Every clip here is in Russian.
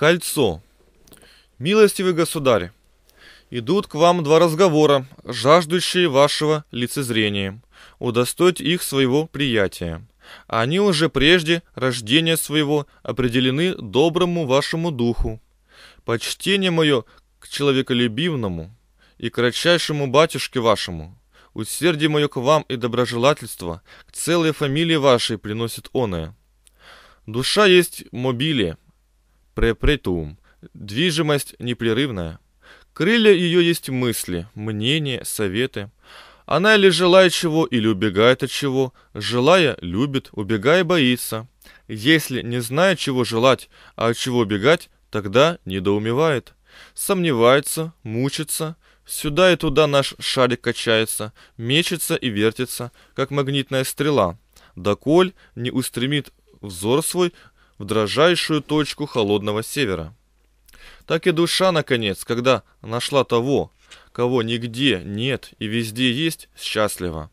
Кольцо. Милостивый государь, идут к вам два разговора, жаждущие вашего лицезрения. Удостоить их своего приятия. Они уже прежде рождения своего определены доброму вашему духу. Почтение мое к человеколюбивному и кратчайшему батюшке вашему, усердие мое к вам и доброжелательство к целой фамилии вашей приносит оное. Душа есть мобилия, препритум, Движимость непрерывная. Крылья ее есть мысли, мнения, советы. Она или желает чего, или убегает от чего. Желая, любит, убегая, боится. Если не знает, чего желать, а от чего убегать, тогда недоумевает. Сомневается, мучится. Сюда и туда наш шарик качается, мечется и вертится, как магнитная стрела. Доколь не устремит взор свой в дрожайшую точку холодного севера. Так и душа, наконец, когда нашла того, кого нигде нет и везде есть, счастлива.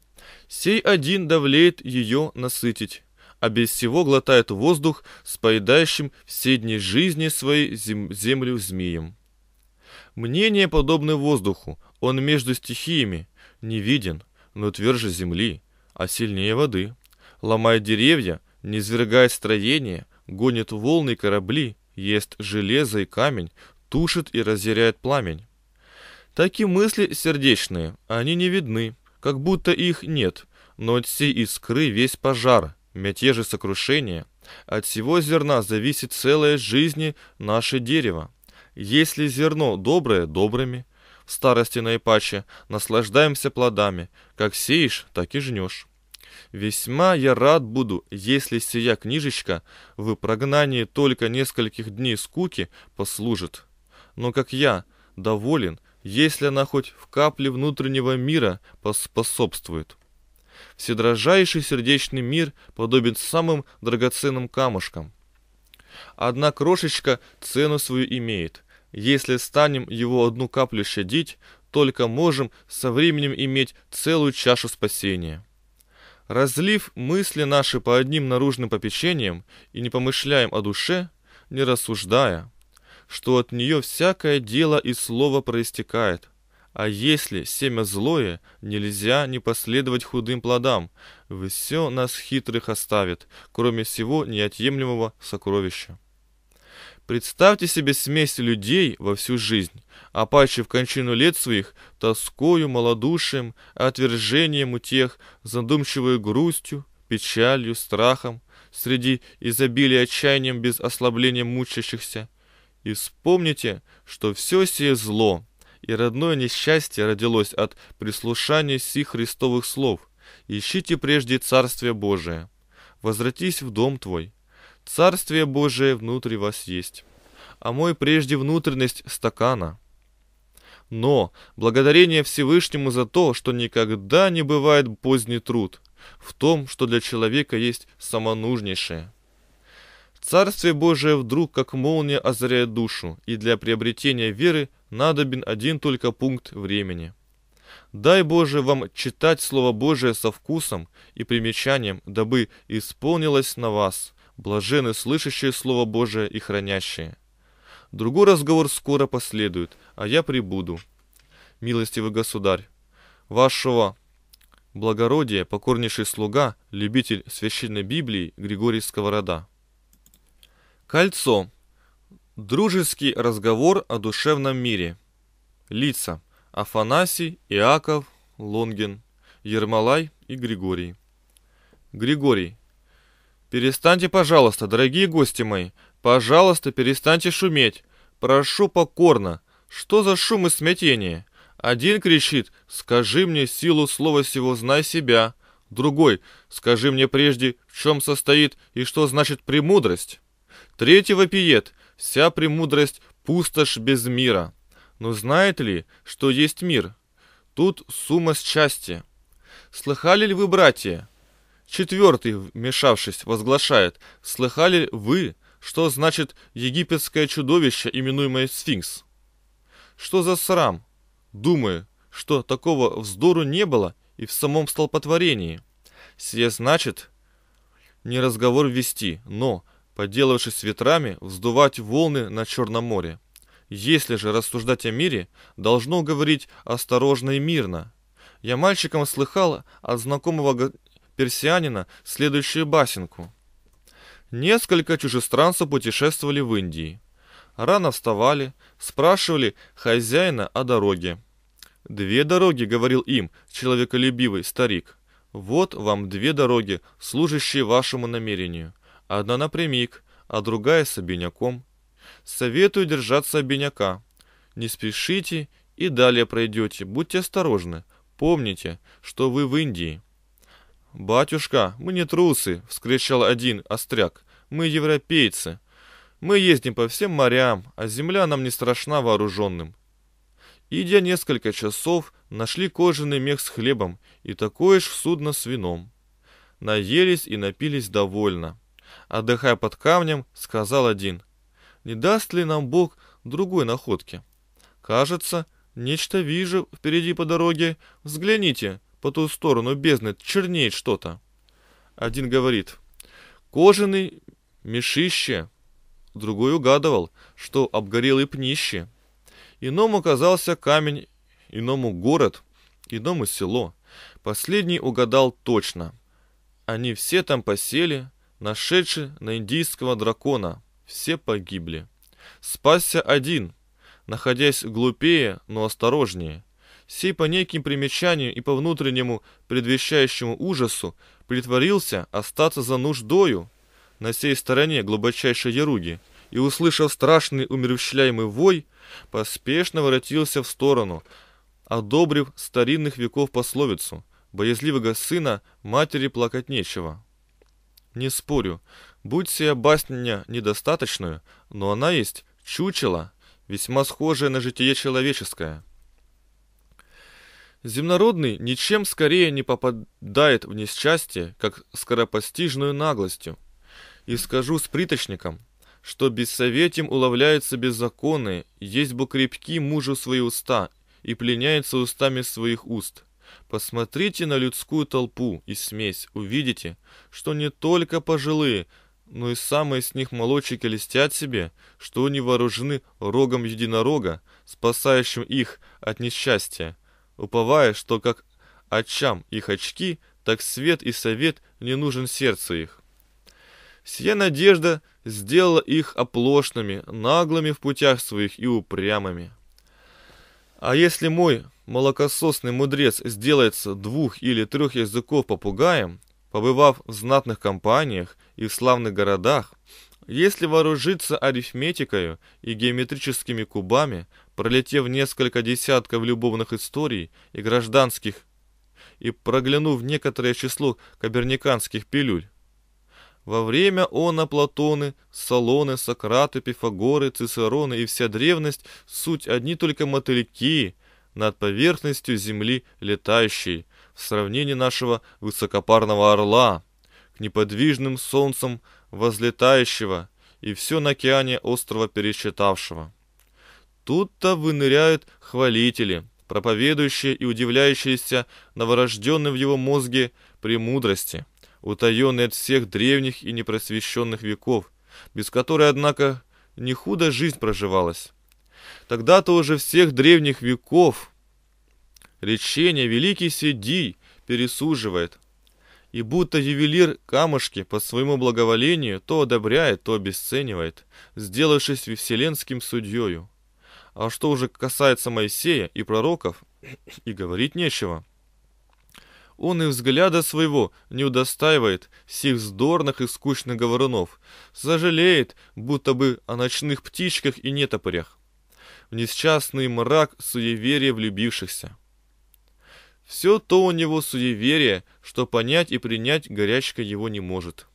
Сей один давлеет ее насытить, а без всего глотает воздух с поедающим все дни жизни своей зем землю змеем. Мнение подобно воздуху, он между стихиями, не виден, но тверже земли, а сильнее воды. ломая деревья, не низвергает строения гонит волны корабли, ест железо и камень, тушит и разъяряет пламень. Такие мысли сердечные, они не видны, как будто их нет, но от всей искры весь пожар, мятежи сокрушения. От всего зерна зависит целая жизнь наше дерево. Если зерно доброе – добрыми, в старости наипаче наслаждаемся плодами, как сеешь, так и жнешь. Весьма я рад буду, если сия книжечка в прогнании только нескольких дней скуки послужит. Но как я доволен, если она хоть в капле внутреннего мира поспособствует. Вседрожайший сердечный мир подобен самым драгоценным камушкам. Одна крошечка цену свою имеет. Если станем его одну каплю щадить, только можем со временем иметь целую чашу спасения. Разлив мысли наши по одним наружным попечениям и не помышляем о душе, не рассуждая, что от нее всякое дело и слово проистекает. А если семя злое, нельзя не последовать худым плодам, все нас хитрых оставит, кроме всего неотъемлемого сокровища. Представьте себе смесь людей во всю жизнь, опачив кончину лет своих тоскою, малодушием, отвержением у тех, задумчивой грустью, печалью, страхом, среди изобилия отчаянием без ослабления мучащихся. И вспомните, что все сие зло и родное несчастье родилось от прислушания сих христовых слов. Ищите прежде Царствие Божие. Возвратись в дом твой, Царствие Божие внутри вас есть, а мой прежде внутренность стакана. Но благодарение Всевышнему за то, что никогда не бывает поздний труд, в том, что для человека есть самонужнейшее. Царствие Божие вдруг как молния озаряет душу, и для приобретения веры надобен один только пункт времени. Дай Боже вам читать Слово Божие со вкусом и примечанием, дабы исполнилось на вас – Блажены слышащие Слово Божие и хранящие. Другой разговор скоро последует, а я прибуду. Милостивый государь, вашего благородия покорнейший слуга, любитель священной Библии Григорий Сковорода. Кольцо. Дружеский разговор о душевном мире. Лица. Афанасий, Иаков, Лонгин, Ермолай и Григорий. Григорий. «Перестаньте, пожалуйста, дорогие гости мои, пожалуйста, перестаньте шуметь. Прошу покорно. Что за шум и смятение? Один кричит «Скажи мне силу слова сего, знай себя». Другой «Скажи мне прежде, в чем состоит и что значит премудрость». Третий вопиет «Вся премудрость – пустошь без мира». Но знает ли, что есть мир? Тут сумма счастья. Слыхали ли вы, братья? Четвертый, вмешавшись, возглашает, слыхали вы, что значит египетское чудовище, именуемое сфинкс? Что за срам? Думаю, что такого вздору не было и в самом столпотворении. Сие значит, не разговор вести, но, поделавшись ветрами, вздувать волны на Черном море. Если же рассуждать о мире, должно говорить осторожно и мирно. Я мальчиком слыхал от знакомого персианина следующую басенку. Несколько чужестранцев путешествовали в Индии. Рано вставали, спрашивали хозяина о дороге. «Две дороги», — говорил им человеколюбивый старик. «Вот вам две дороги, служащие вашему намерению. Одна напрямик, а другая с обиняком. Советую держаться обиняка. Не спешите и далее пройдете, будьте осторожны. Помните, что вы в Индии». «Батюшка, мы не трусы!» — вскричал один остряк. «Мы европейцы. Мы ездим по всем морям, а земля нам не страшна вооруженным». Идя несколько часов, нашли кожаный мех с хлебом и такое ж судно с вином. Наелись и напились довольно. Отдыхая под камнем, сказал один, «Не даст ли нам Бог другой находки?» «Кажется, нечто вижу впереди по дороге. Взгляните, по ту сторону бездны чернеет что-то. Один говорит, кожаный мешище. Другой угадывал, что обгорелый пнище. Иному казался камень, иному город, иному село. Последний угадал точно. Они все там посели, нашедши на индийского дракона. Все погибли. Спасся один, находясь глупее, но осторожнее сей по неким примечаниям и по внутреннему предвещающему ужасу притворился остаться за нуждою на сей стороне глубочайшей яруги, и, услышав страшный умерщвляемый вой, поспешно воротился в сторону, одобрив старинных веков пословицу «Боязливого сына матери плакать нечего». Не спорю, будь сия басня недостаточную, но она есть чучело, весьма схожее на житие человеческое – Земнородный ничем скорее не попадает в несчастье, как скоропостижную наглостью. И скажу с приточником, что бессоветием уловляются беззаконные, есть бы крепки мужу свои уста, и пленяется устами своих уст. Посмотрите на людскую толпу и смесь, увидите, что не только пожилые, но и самые с них молодчики листят себе, что они вооружены рогом единорога, спасающим их от несчастья уповая, что как очам их очки, так свет и совет не нужен сердцу их. Сия надежда сделала их оплошными, наглыми в путях своих и упрямыми. А если мой молокососный мудрец сделается двух или трех языков попугаем, побывав в знатных компаниях и в славных городах, если вооружиться арифметикою и геометрическими кубами, Пролетев несколько десятков любовных историй и гражданских, и проглянув некоторое число каберниканских пилюль, во время она Платоны, Салоны, Сократы, Пифагоры, Цицероны и вся древность — суть одни только мотыльки над поверхностью земли летающие, в сравнении нашего высокопарного орла, к неподвижным солнцам возлетающего и все на океане острова пересчитавшего. Тут-то выныряют хвалители, проповедующие и удивляющиеся новорожденным в его мозге премудрости, утаенные от всех древних и непросвещенных веков, без которой, однако, не худо жизнь проживалась. Тогда-то уже всех древних веков речение «Великий Сиди» пересуживает, и будто ювелир камушки по своему благоволению то одобряет, то обесценивает, сделавшись вселенским судьею. А что уже касается Моисея и пророков, и говорить нечего. Он и взгляда своего не удостаивает сих вздорных и скучных говорунов, сожалеет, будто бы о ночных птичках и нетопырях, в несчастный мрак суеверия влюбившихся. Все то у него суеверие, что понять и принять горячка его не может.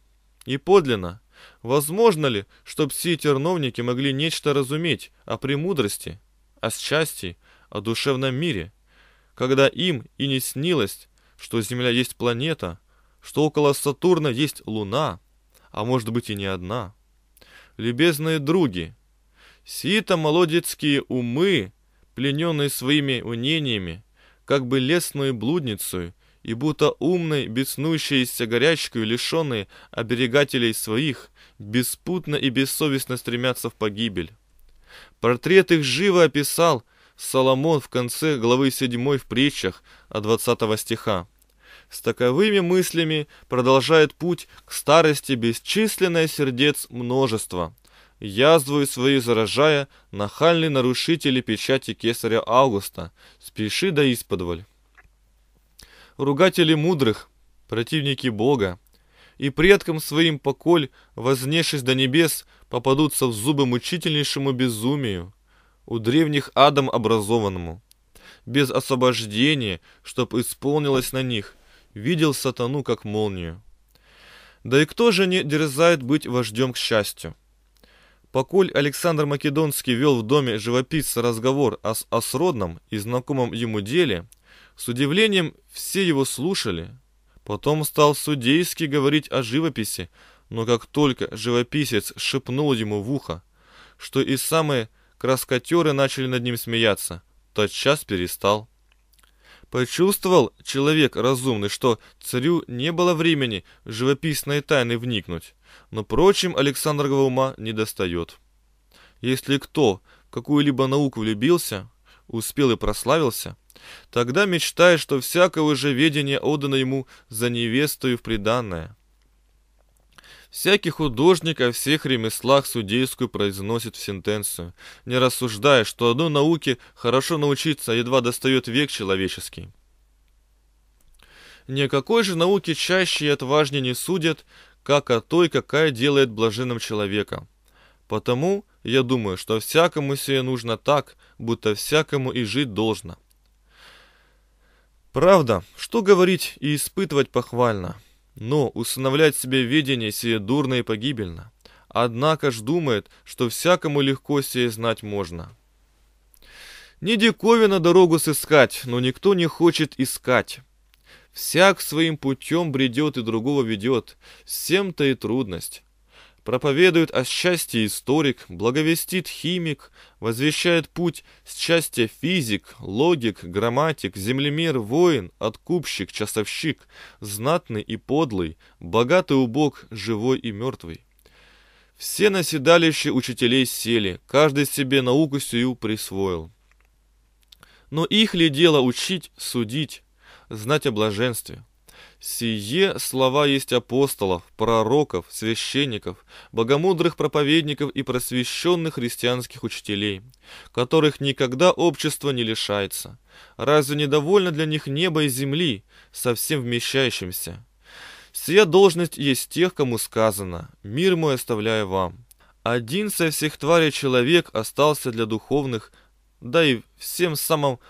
И подлинно, Возможно ли, чтоб все терновники могли нечто разуметь о премудрости, о счастье, о душевном мире, когда им и не снилось, что Земля есть планета, что около Сатурна есть Луна, а может быть и не одна? Любезные други, сито молодецкие умы, плененные своими унениями, как бы лесную блудницу и будто умной, беснующейся горячкой, лишенные оберегателей своих, беспутно и бессовестно стремятся в погибель. Портрет их живо описал Соломон в конце главы 7 в притчах от 20 стиха. С таковыми мыслями продолжает путь к старости бесчисленное сердец множество, Язвую свои заражая нахальные нарушители печати кесаря Августа, спеши до исподволь. Ругатели мудрых, противники Бога, и предкам своим поколь, вознесшись до небес, попадутся в зубы мучительнейшему безумию, у древних Адам образованному. Без освобождения, чтоб исполнилось на них, видел сатану как молнию. Да и кто же не дерзает быть вождем к счастью? Поколь Александр Македонский вел в доме живописца разговор о, о сродном и знакомом ему деле, с удивлением все его слушали, Потом стал судейски говорить о живописи, но как только живописец шепнул ему в ухо, что и самые краскотеры начали над ним смеяться, тотчас перестал. Почувствовал человек разумный, что царю не было времени живописной тайны вникнуть, но прочим Александрова ума не достает. Если кто какую-либо науку влюбился, успел и прославился, тогда мечтает, что всякого же ведения отдано ему за невестою в приданное. Всякий художник о всех ремеслах судейскую произносит в сентенцию, не рассуждая, что одной науке хорошо научиться а едва достает век человеческий. Ни о какой же науке чаще и отважнее не судят, как о той, какая делает блаженным человека – Потому я думаю, что всякому сие нужно так, будто всякому и жить должно. Правда, что говорить и испытывать похвально, но усыновлять себе видение сие дурно и погибельно. Однако ж думает, что всякому легко сие знать можно. Не диковина дорогу сыскать, но никто не хочет искать. Всяк своим путем бредет и другого ведет, всем-то и трудность. Проповедует о счастье историк, благовестит химик, возвещает путь счастья физик, логик, грамматик, землемер, воин, откупщик, часовщик, знатный и подлый, богатый убог, живой и мертвый. Все на учителей сели, каждый себе науку сию присвоил. Но их ли дело учить, судить, знать о блаженстве? Сие слова есть апостолов, пророков, священников, богомудрых проповедников и просвещенных христианских учителей, которых никогда общество не лишается. Разве недовольно для них небо и земли, совсем вмещающимся? Сия должность есть тех, кому сказано «Мир мой оставляю вам». Один со всех тварей человек остался для духовных, да и всем самым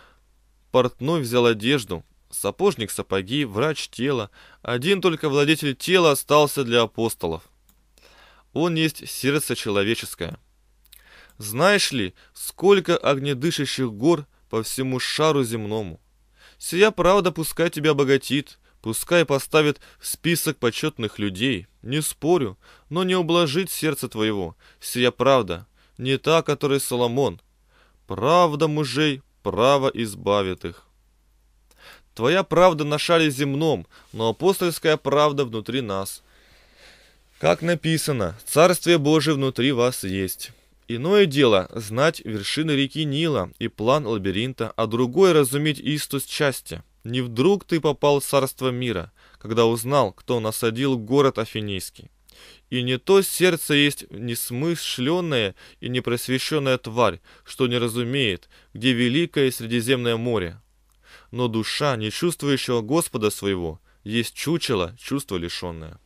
портной взял одежду – Сапожник – сапоги, врач – тело. Один только владетель тела остался для апостолов. Он есть сердце человеческое. Знаешь ли, сколько огнедышащих гор по всему шару земному? Сия правда пускай тебя обогатит, пускай поставит в список почетных людей. Не спорю, но не ублажит сердце твоего. Сия правда, не та, которой Соломон. Правда мужей, право избавит их. Твоя правда на шаре земном, но апостольская правда внутри нас. Как написано, Царствие Божие внутри вас есть. Иное дело знать вершины реки Нила и план лабиринта, а другое разуметь истус счастья. Не вдруг ты попал в царство мира, когда узнал, кто насадил город Афинейский. И не то сердце есть несмышленная и непросвещенная тварь, что не разумеет, где великое Средиземное море, но душа, не чувствующего Господа своего, есть чучело, чувство лишенное.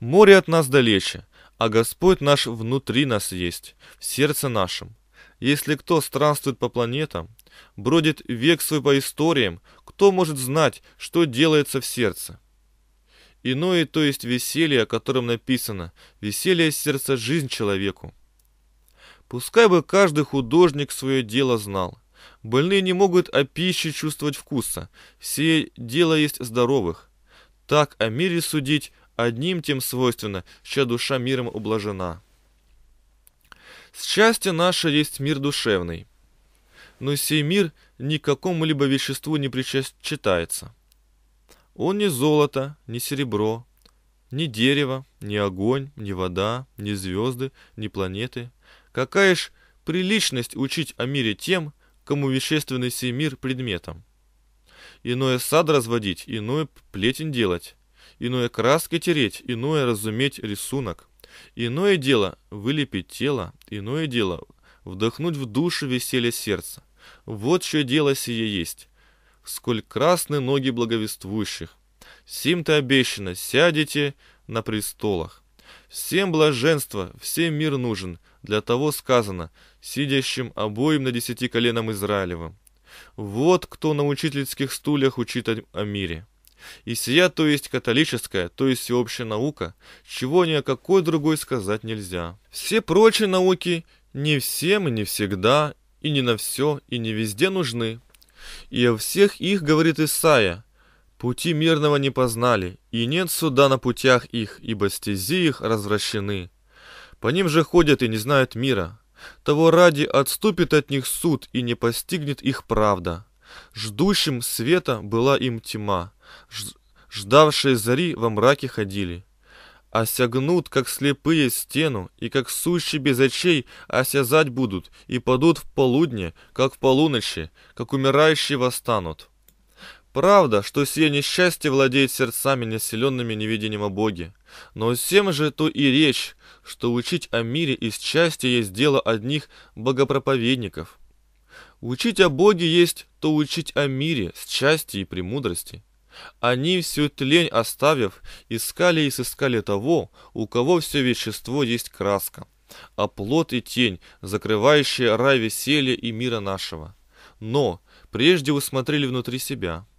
Море от нас далече, а Господь наш внутри нас есть, в сердце нашем. Если кто странствует по планетам, бродит век свой по историям, кто может знать, что делается в сердце? Иное, то есть веселье, о котором написано, веселье сердца жизнь человеку. Пускай бы каждый художник свое дело знал – Больные не могут о пище чувствовать вкуса. Все дело есть здоровых. Так о мире судить одним тем свойственно, что душа миром ублажена. Счастье наше есть мир душевный. Но сей мир ни к какому-либо веществу не причитается. Он не золото, не серебро, ни дерево, ни огонь, ни вода, ни звезды, ни планеты. Какая ж приличность учить о мире тем, кому вещественный сей мир предметом. Иное сад разводить, иное плетень делать, иное краской тереть, иное разуметь рисунок. Иное дело — вылепить тело, иное дело — вдохнуть в душу веселье сердца. Вот что дело сие есть. Сколь красны ноги благовествующих. Сим-то обещано, сядете на престолах. Всем блаженство, всем мир нужен — для того сказано «сидящим обоим на десяти коленам Израилевым». Вот кто на учительских стульях учит о мире. И сия, то есть католическая, то есть всеобщая наука, чего ни о какой другой сказать нельзя. Все прочие науки не всем и не всегда, и не на все, и не везде нужны. И о всех их говорит Исаия. Пути мирного не познали, и нет суда на путях их, ибо стези их развращены. По ним же ходят и не знают мира. Того ради отступит от них суд и не постигнет их правда. Ждущим света была им тьма, ждавшие зари во мраке ходили. Осягнут, как слепые, стену, и как сущие без очей осязать будут, и падут в полудне, как в полуночи, как умирающие восстанут. Правда, что сие несчастье владеет сердцами, населенными неведением о Боге. Но всем же то и речь, что учить о мире и счастье есть дело одних богопроповедников. Учить о Боге есть то учить о мире, счастье и премудрости. Они всю тлень оставив, искали и сыскали того, у кого все вещество есть краска, а плод и тень, закрывающие рай веселья и мира нашего. Но прежде усмотрели внутри себя –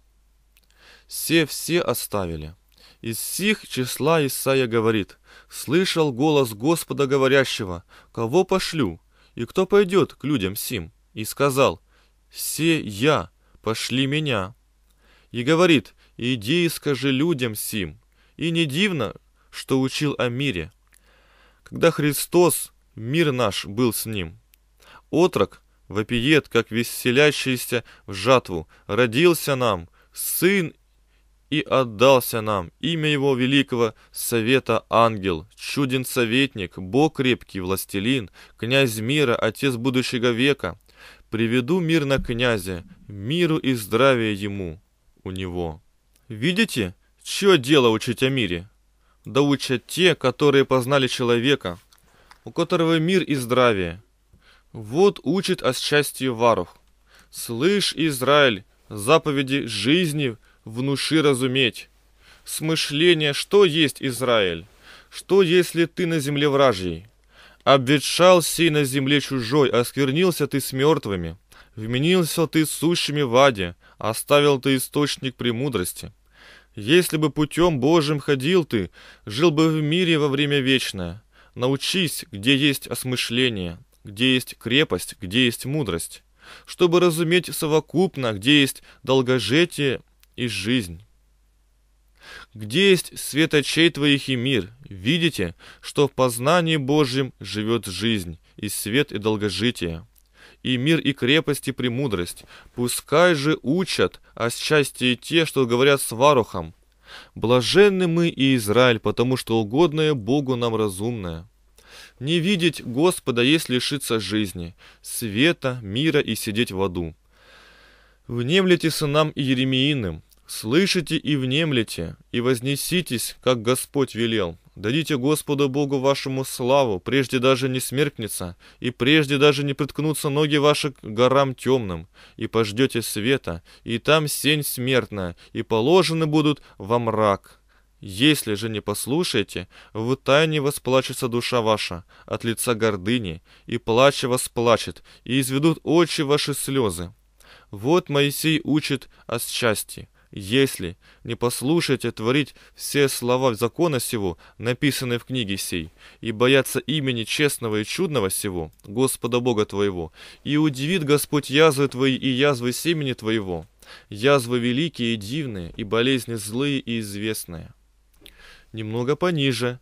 все все оставили. Из сих числа Исаия говорит, «Слышал голос Господа говорящего, кого пошлю, и кто пойдет к людям сим?» И сказал, все я, пошли меня». И говорит, «Иди и скажи людям сим». И не дивно, что учил о мире. Когда Христос, мир наш, был с ним. Отрок вопиет, как веселящийся в жатву, родился нам, Сын и отдался нам. Имя его великого Совета Ангел, чуден советник, Бог крепкий, властелин, князь мира, отец будущего века. Приведу мир на князя, миру и здравия ему, у него. Видите, чье дело учить о мире? Да учат те, которые познали человека, у которого мир и здравие. Вот учит о счастье Варух. Слышь, Израиль, заповеди жизни – внуши разуметь. Смышление, что есть Израиль? Что, если ты на земле вражьей? Обветшал сей на земле чужой, осквернился ты с мертвыми, вменился ты сущими в аде, оставил ты источник премудрости. Если бы путем Божьим ходил ты, жил бы в мире во время вечное. Научись, где есть осмышление, где есть крепость, где есть мудрость, чтобы разуметь совокупно, где есть долгожетие и жизнь. Где есть светочей твоих и мир, видите, что в познании Божьем живет жизнь, и свет, и долгожитие, и мир, и крепость, и премудрость. Пускай же учат о а счастье те, что говорят с Варухом. Блаженны мы и Израиль, потому что угодное Богу нам разумное. Не видеть Господа есть лишиться жизни, света, мира и сидеть в аду. Внемлите сынам и Слышите и внемлете, и вознеситесь, как Господь велел. Дадите Господу Богу вашему славу, прежде даже не смеркнется, и прежде даже не приткнутся ноги ваши к горам темным, и пождете света, и там сень смертная, и положены будут во мрак. Если же не послушаете, в тайне восплачется душа ваша от лица гордыни, и плача восплачет, и изведут очи ваши слезы. Вот Моисей учит о счастье, если не послушаете творить все слова закона сего, написанные в книге сей, и бояться имени честного и чудного сего, Господа Бога твоего, и удивит Господь язвы твои и язвы семени твоего, язвы великие и дивные, и болезни злые и известные. Немного пониже.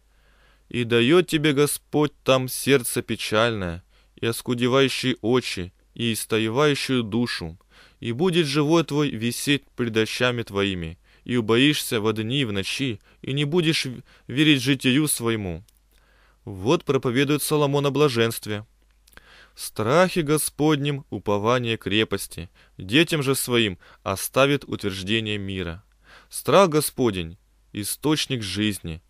И дает тебе Господь там сердце печальное, и оскудевающие очи, и истоевающую душу, и будет живой твой висеть пред очами твоими, и убоишься во дни и в ночи, и не будешь верить житию своему». Вот проповедует Соломон о блаженстве. «В страхе упование крепости, детям же своим оставит утверждение мира. Страх Господень — источник жизни,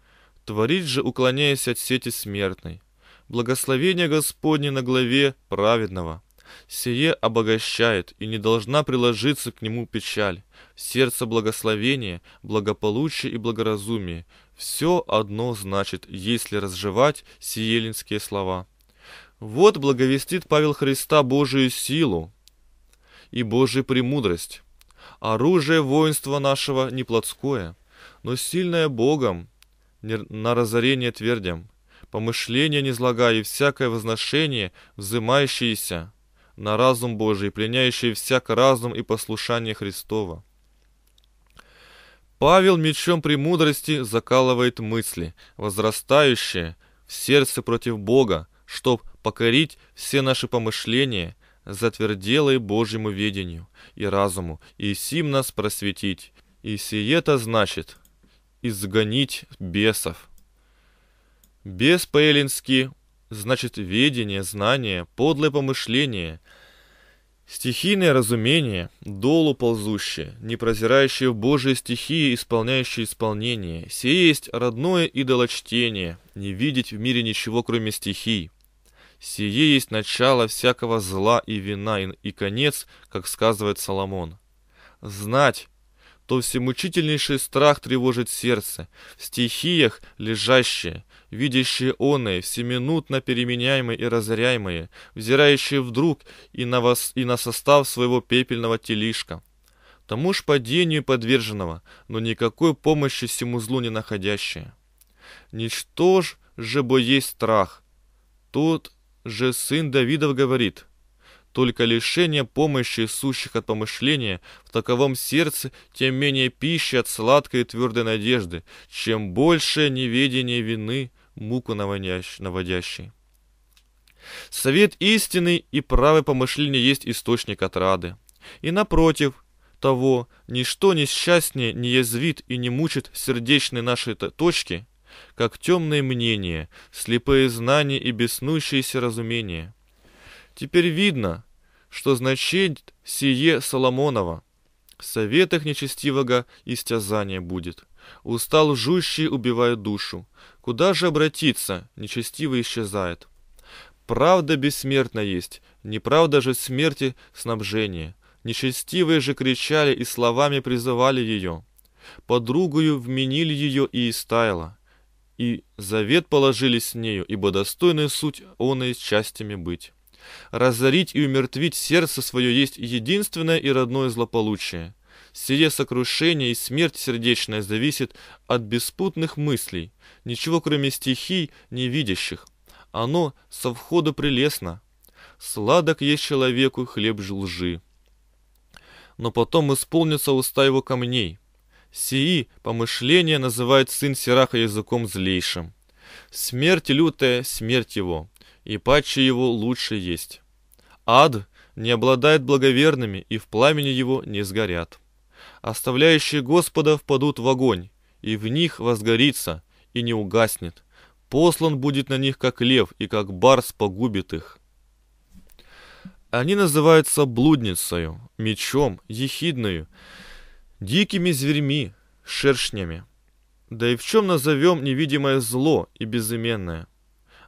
творит же, уклоняясь от сети смертной. Благословение Господне на главе праведного — сие обогащает, и не должна приложиться к нему печаль. Сердце благословения, благополучие и благоразумие – все одно значит, если разжевать сиелинские слова. Вот благовестит Павел Христа Божию силу и Божию премудрость. Оружие воинства нашего не плотское, но сильное Богом на разорение твердям – помышления не злагая и всякое возношение, взымающееся, на разум Божий, пленяющий всяк разум и послушание Христова. Павел мечом премудрости закалывает мысли, возрастающие в сердце против Бога, чтоб покорить все наши помышления, затверделые Божьему ведению и разуму, и сим нас просветить. И сие-то значит изгонить бесов. Бес по-эллински значит ведение, знание, подлое помышление, стихийное разумение, долу ползущее, не прозирающее в Божьей стихии, исполняющее исполнение. все есть родное идолочтение, не видеть в мире ничего, кроме стихий. Сие есть начало всякого зла и вина, и, и конец, как сказывает Соломон. Знать, то всемучительнейший страх тревожит сердце, в стихиях лежащее – видящие оные, всеминутно переменяемые и разоряемые, взирающие вдруг и на, вас, и на состав своего пепельного телишка. Тому ж падению подверженного, но никакой помощи всему злу не находящее. Ничто ж же бо есть страх. Тут же сын Давидов говорит – только лишение помощи сущих от помышления в таковом сердце, тем менее пищи от сладкой и твердой надежды, чем больше неведение вины, муку наводящей. Совет истинный и правое помышление есть источник отрады. И напротив того, ничто несчастнее не язвит и не мучит сердечной нашей точки, как темное мнение, слепые знания и беснующиеся разумения. Теперь видно, что значит сие Соломонова. В советах нечестивого истязание будет. Устал жущий, убивая душу. Куда же обратиться? Нечестивый исчезает. Правда бессмертна есть, неправда же смерти снабжение. Нечестивые же кричали и словами призывали ее. Подругую вменили ее и истаяла. И завет положили с нею, ибо достойная суть он и частями быть. Разорить и умертвить сердце свое есть единственное и родное злополучие. Сие сокрушение и смерть сердечная зависит от беспутных мыслей, ничего кроме стихий не видящих. Оно со входа прелестно. Сладок есть человеку хлеб же лжи. Но потом исполнится уста его камней. Сии помышление называет сын Сираха языком злейшим. Смерть лютая, смерть его и паче его лучше есть. Ад не обладает благоверными, и в пламени его не сгорят. Оставляющие Господа впадут в огонь, и в них возгорится, и не угаснет. Послан будет на них, как лев, и как барс погубит их. Они называются блудницею, мечом, ехидною, дикими зверьми, шершнями. Да и в чем назовем невидимое зло и безыменное –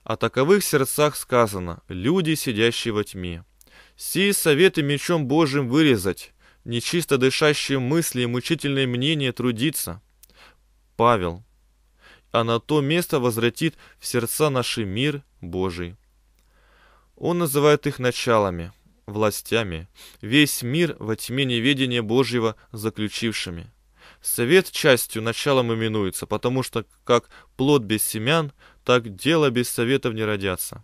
о таковых сердцах сказано «люди, сидящие во тьме». Сии советы мечом Божьим вырезать, нечисто дышащие мысли и мучительные мнения трудиться. Павел. А на то место возвратит в сердца наши мир Божий. Он называет их началами, властями, весь мир во тьме неведения Божьего заключившими. Совет частью началом именуется, потому что как плод без семян, так дело без советов не родятся.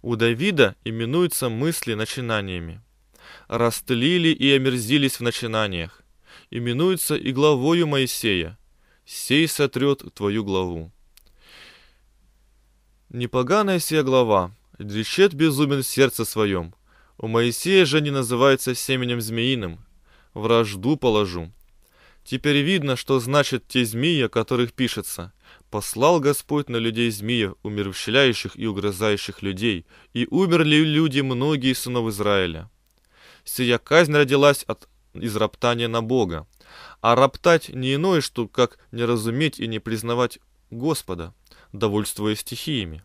У Давида именуются мысли начинаниями. Растлили и омерзились в начинаниях. именуется и главою Моисея. Сей сотрет твою главу. Непоганая сия глава, Дрещет безумен в сердце своем. У Моисея же не называется семенем змеиным. Вражду положу. Теперь видно, что значит те змеи, о которых пишется. Послал Господь на людей змея, умерщвляющих и угрозающих людей, и умерли люди многие сынов Израиля. Сия казнь родилась от из на Бога. А роптать не иное, что как не разуметь и не признавать Господа, довольствуясь стихиями.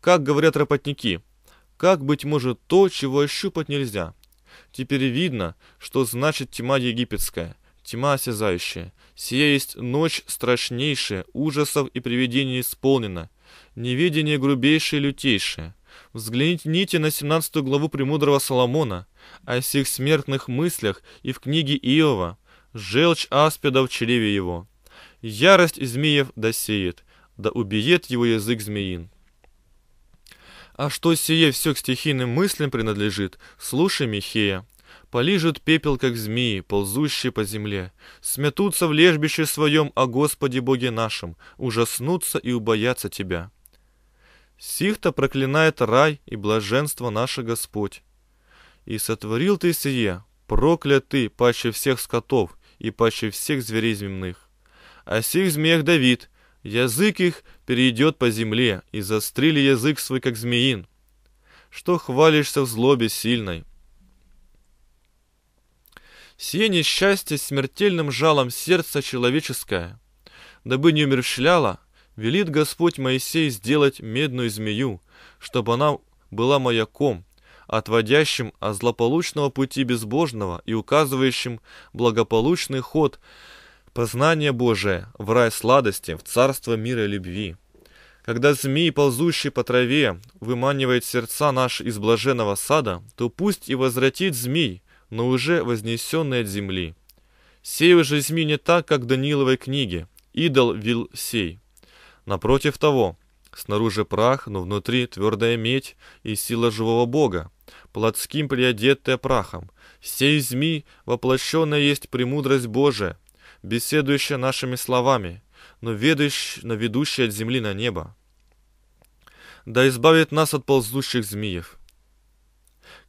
Как говорят работники, как, быть может, то, чего ощупать нельзя. Теперь видно, что значит тьма египетская, тьма осязающая, Сия есть ночь страшнейшая, ужасов и привидений исполнена. Неведение грубейшее и лютейшее. Взгляните на семнадцатую главу Премудрого Соломона. О всех смертных мыслях и в книге Иова. Желчь аспида в чреве его. Ярость змеев досеет, да убьет его язык змеин. А что сие все к стихийным мыслям принадлежит, слушай, Михея. Полижут пепел, как змеи, ползущие по земле. Сметутся в лежбище своем о Господе Боге нашем, ужаснутся и убоятся Тебя. Сих-то проклинает рай и блаженство наше Господь. И сотворил Ты сие, проклят Ты, паще всех скотов и паще всех зверей земных. А сих змеях Давид, язык их перейдет по земле, и застрили язык свой, как змеин. Что хвалишься в злобе сильной, Сие несчастье смертельным жалом сердца человеческое, дабы не умерщвляло, велит Господь Моисей сделать медную змею, чтобы она была маяком, отводящим от злополучного пути безбожного и указывающим благополучный ход познания Божия в рай сладости, в царство мира и любви. Когда змей, ползущий по траве, выманивает сердца наши из блаженного сада, то пусть и возвратит змей но уже вознесенный от земли. Сей уже не так, как в Даниловой книге «Идол вил сей». Напротив того, снаружи прах, но внутри твердая медь и сила живого бога, плотским приодетая прахом. Сей змей воплощенная есть премудрость Божия, беседующая нашими словами, но, ведущ, но ведущая от земли на небо. Да избавит нас от ползущих змеев.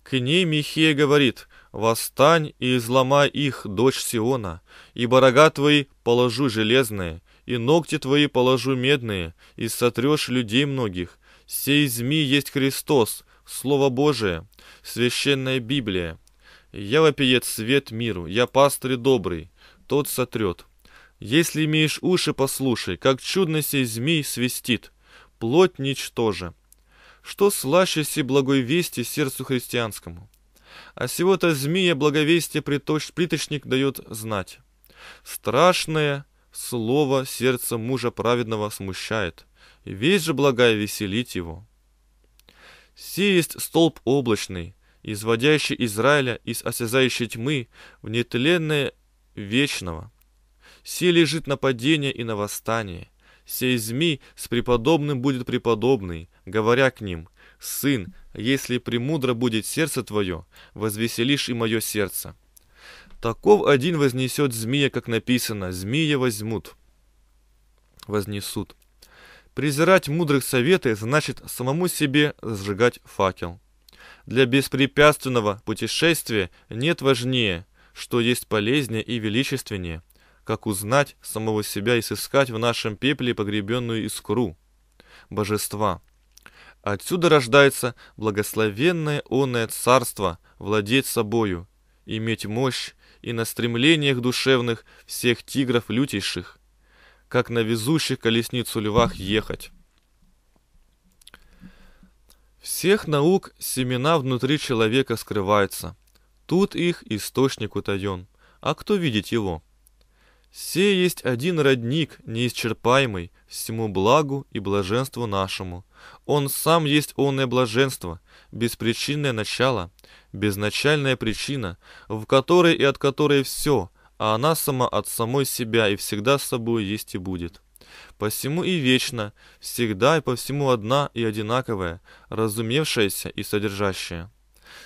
К ней Михея говорит, «Восстань и изломай их, дочь Сиона, и рога твои положу железные, и ногти твои положу медные, и сотрешь людей многих. Сей змей есть Христос, Слово Божие, Священная Библия. Я вопиет свет миру, я пастырь добрый, тот сотрет. Если имеешь уши, послушай, как чудно сей змей свистит. Плоть ничтоже, что слаще си благой вести сердцу христианскому. А сего-то змея благовестие приточ, приточник дает знать. Страшное слово сердце мужа праведного смущает, и весь же благая веселить его. Си есть столб облачный, изводящий Израиля из осязающей тьмы в нетленное вечного. Си лежит на нападение и на восстание. Сей змей с преподобным будет преподобный, говоря к ним, «Сын, если премудро будет сердце твое, возвеселишь и мое сердце». Таков один вознесет змея, как написано, змея возьмут, вознесут. Презирать мудрых советы значит самому себе сжигать факел. Для беспрепятственного путешествия нет важнее, что есть полезнее и величественнее, как узнать самого себя и сыскать в нашем пепле погребенную искру божества. Отсюда рождается благословенное оное царство владеть собою, иметь мощь и на стремлениях душевных всех тигров лютейших, как на везущих колесницу львах ехать. Всех наук семена внутри человека скрываются. Тут их источник утаен, а кто видит его? Все есть один родник, неисчерпаемый всему благу и блаженству нашему – он сам есть оное блаженство, беспричинное начало, безначальная причина, в которой и от которой все, а она сама от самой себя и всегда с собой есть и будет. Посему и вечно, всегда и по всему одна и одинаковая, разумевшаяся и содержащая.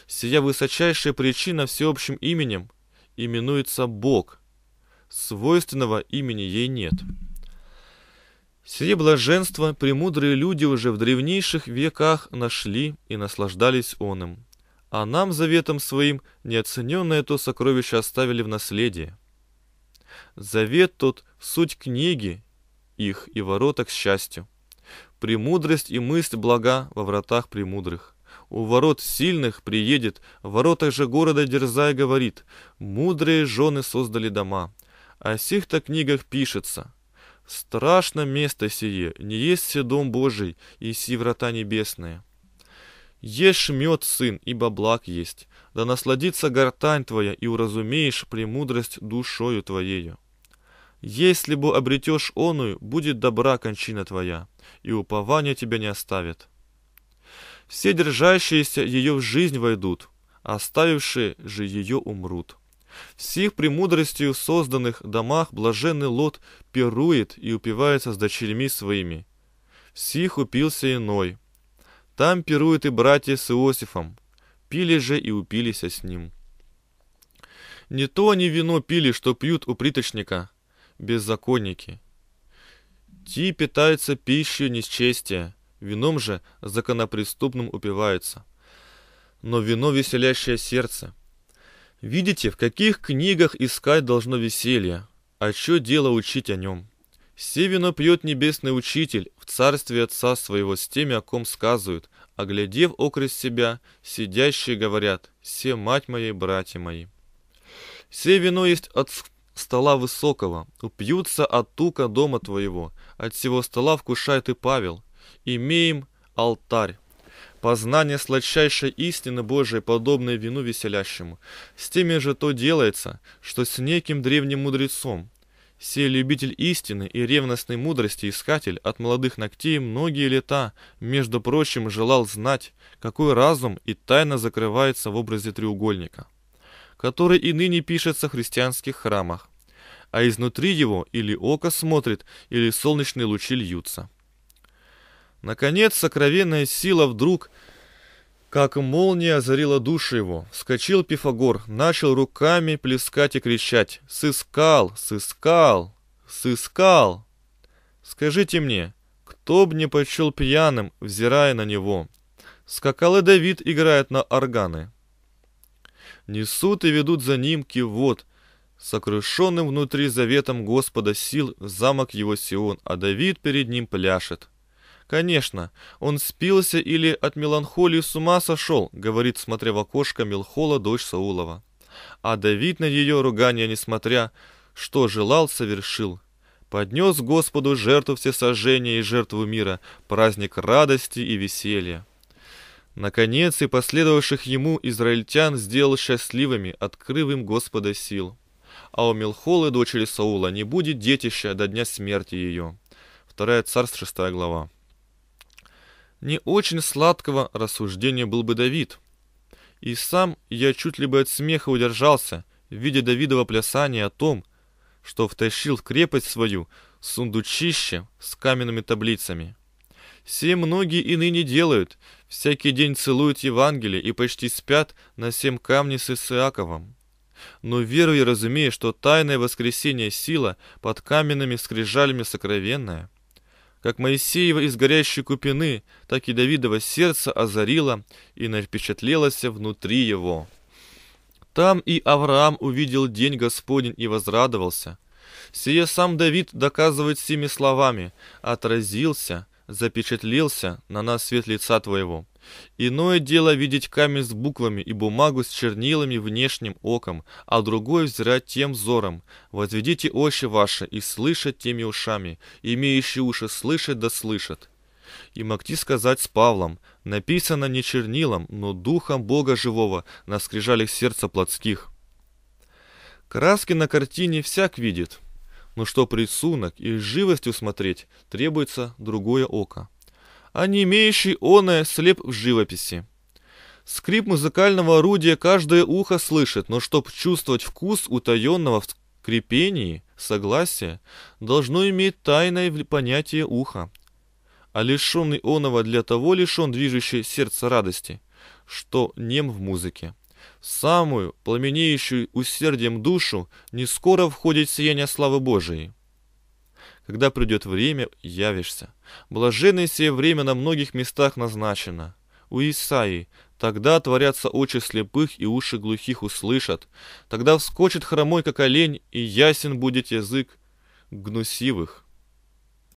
Сия высочайшая причина всеобщим именем именуется Бог. Свойственного имени ей нет. Сие блаженство премудрые люди уже в древнейших веках нашли и наслаждались он им, а нам заветом своим неоцененное то сокровище оставили в наследие. Завет тот — суть книги их и ворота к счастью. Премудрость и мысль блага во вратах премудрых. У ворот сильных приедет, в воротах же города дерзай говорит, мудрые жены создали дома. О сих-то книгах пишется — Страшно место сие, не есть все дом Божий и си врата небесные. Ешь мед, сын, ибо благ есть, да насладится гортань твоя, и уразумеешь премудрость душою твоею. Если бы обретешь оную, будет добра кончина твоя, и упование тебя не оставит. Все держащиеся ее в жизнь войдут, оставившие же ее умрут. В сих премудростью созданных домах блаженный Лот пирует и упивается с дочерями своими. В сих упился иной. Там пируют и братья с Иосифом. Пили же и упились с ним. Не то они вино пили, что пьют у приточника, беззаконники. Ти питаются пищей несчестия, вином же законопреступным упиваются. Но вино веселящее сердце — Видите, в каких книгах искать должно веселье, а чё дело учить о нем? Все вино пьет небесный учитель в царстве отца своего с теми, о ком сказывают, оглядев а окрест себя, сидящие говорят, все мать моей, братья мои. Все вино есть от стола высокого, упьются от тука дома твоего, от всего стола вкушает и Павел. Имеем алтарь, Познание сладчайшей истины Божией подобное вину веселящему. С теми же то делается, что с неким древним мудрецом. Все любитель истины и ревностной мудрости искатель от молодых ногтей многие лета, между прочим, желал знать, какой разум и тайна закрывается в образе треугольника, который и ныне пишется в христианских храмах, а изнутри его или око смотрит, или солнечные лучи льются. Наконец, сокровенная сила вдруг, как молния, озарила душу его. Вскочил Пифагор, начал руками плескать и кричать «Сыскал! Сыскал! Сыскал!» «Скажите мне, кто б не почел пьяным, взирая на него?» Скакал и Давид играет на органы. Несут и ведут за ним кивот, сокрушенным внутри заветом Господа сил замок его Сион, а Давид перед ним пляшет. Конечно, он спился или от меланхолии с ума сошел, говорит, смотря в окошко Мелхола, дочь Саулова. А Давид на ее ругание, несмотря, что желал, совершил. Поднес Господу жертву всесожжения и жертву мира, праздник радости и веселья. Наконец и последовавших ему израильтян сделал счастливыми, открыв им Господа сил. А у Милхолы, дочери Саула, не будет детища до дня смерти ее. Вторая царств, 6 глава. Не очень сладкого рассуждения был бы Давид. И сам я чуть ли бы от смеха удержался, видя Давидова плясание о том, что втащил в крепость свою сундучище с каменными таблицами. Все многие и ныне делают, всякий день целуют Евангелие и почти спят на семь камней с Исааковым. Но веруя, разумея, что тайное воскресение сила под каменными скрижалями сокровенная, как Моисеева из горящей купины, так и Давидово сердце озарило и напечатлелось внутри его. Там и Авраам увидел день Господень и возрадовался. Сие сам Давид доказывает сими словами «отразился, запечатлился на нас свет лица твоего». Иное дело видеть камень с буквами и бумагу с чернилами внешним оком, а другое взирать тем взором. Возведите ощи ваши и слышать теми ушами, имеющие уши слышать да слышат. И могти сказать с Павлом, написано не чернилом, но духом Бога живого на скрижалях сердца плотских. Краски на картине всяк видит, но что рисунок и с живостью смотреть, требуется другое око а не имеющий оное слеп в живописи. Скрип музыкального орудия каждое ухо слышит, но чтоб чувствовать вкус утаенного в скрипении, согласия, должно иметь тайное понятие уха. А лишенный оного для того лишен движущей сердца радости, что нем в музыке. самую, пламенеющую усердием душу, не скоро входит сияние славы Божией. Когда придет время, явишься. Блаженное сие время на многих местах назначено. У Исаии, тогда творятся очи слепых и уши глухих услышат. Тогда вскочит хромой, как олень, и ясен будет язык гнусивых.